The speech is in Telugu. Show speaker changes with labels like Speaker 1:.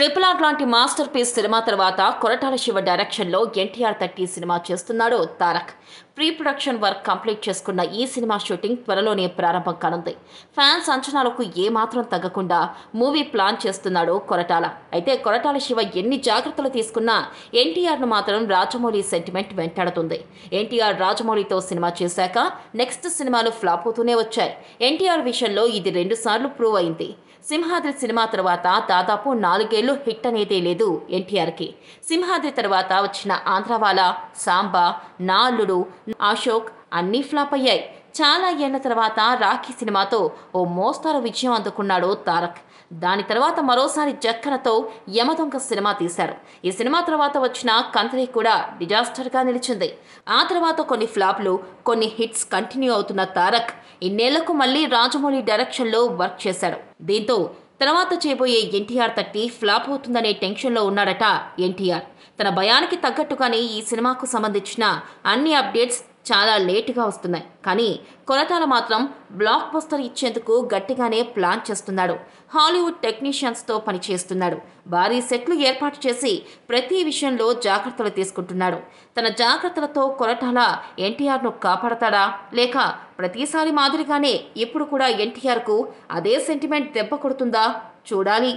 Speaker 1: ట్రిపుల్ ఆర్ లాంటి మాస్టర్ పీస్ సినిమా తర్వాత కొరటాల శివ డైరెక్షన్లో ఎన్టీఆర్ థర్టీ సినిమా చేస్తున్నాడు Tarak pre production work complete చేసుకున్న ఈ సినిమా షూటింగ్ త్వరలోనే ప్రారంభం కానుంది ఫ్యాన్స్ అంచనాలకు ఏమాత్రం తగ్గకుండా మూవీ ప్లాన్ చేస్తున్నాడు కొరటాల అయితే కొరటాల శివ ఎన్ని జాగ్రత్తలు తీసుకున్నా ఎన్టీఆర్ను మాత్రం రాజమౌళి సెంటిమెంట్ వెంటాడుతుంది ఎన్టీఆర్ రాజమౌళితో సినిమా చేశాక నెక్స్ట్ సినిమాలు ఫ్లాప్ అవుతూనే వచ్చాయి ఎన్టీఆర్ విషయంలో ఇది రెండుసార్లు ప్రూవ్ అయింది సింహాద్రి సినిమా తర్వాత దాదాపు నాలుగేళ్లు హిట్ అనేదే లేదు ఎన్టీఆర్కి సింహాద్రి తర్వాత వచ్చిన ఆంధ్రవాల సాంబా నాలుడు అశోక్ అన్నీ ఫ్లాప్ అయ్యాయి చాలా ఏళ్ల తర్వాత రాఖీ సినిమాతో ఓ మోస్తారు విజయం అందుకున్నాడు తారక్ దాని తర్వాత మరోసారి జక్కనతో యమదొంగ సినిమా తీశారు ఈ సినిమా తర్వాత వచ్చిన కంత్రి కూడా డిజాస్టర్గా నిలిచింది ఆ తర్వాత కొన్ని ఫ్లాప్లు కొన్ని హిట్స్ కంటిన్యూ అవుతున్న తారక్ ఇన్నేళ్లకు మళ్ళీ రాజమౌళి డైరెక్షన్లో వర్క్ చేశాడు దీంతో తర్వాత చేయబోయే ఎన్టీఆర్ తట్టి ఫ్లాప్ అవుతుందనే టెన్షన్లో ఉన్నాడట ఎన్టీఆర్ తన భయానికి తగ్గట్టుగానే ఈ సినిమాకు సంబంధించిన అన్ని అప్డేట్స్ చాలా లేటుగా వస్తున్నాయి కానీ కొరటాల మాత్రం బ్లాక్ పోస్టర్ ఇచ్చేందుకు గట్టిగానే ప్లాన్ చేస్తున్నాడు హాలీవుడ్ టెక్నీషియన్స్తో పనిచేస్తున్నాడు భారీ సెట్లు ఏర్పాటు చేసి ప్రతి విషయంలో జాగ్రత్తలు తీసుకుంటున్నాడు తన జాగ్రత్తలతో కొరటాల ఎన్టీఆర్ను కాపాడతాడా లేక ప్రతిసారి మాదిరిగానే ఇప్పుడు కూడా ఎన్టీఆర్కు అదే సెంటిమెంట్ దెబ్బ కొడుతుందా చూడాలి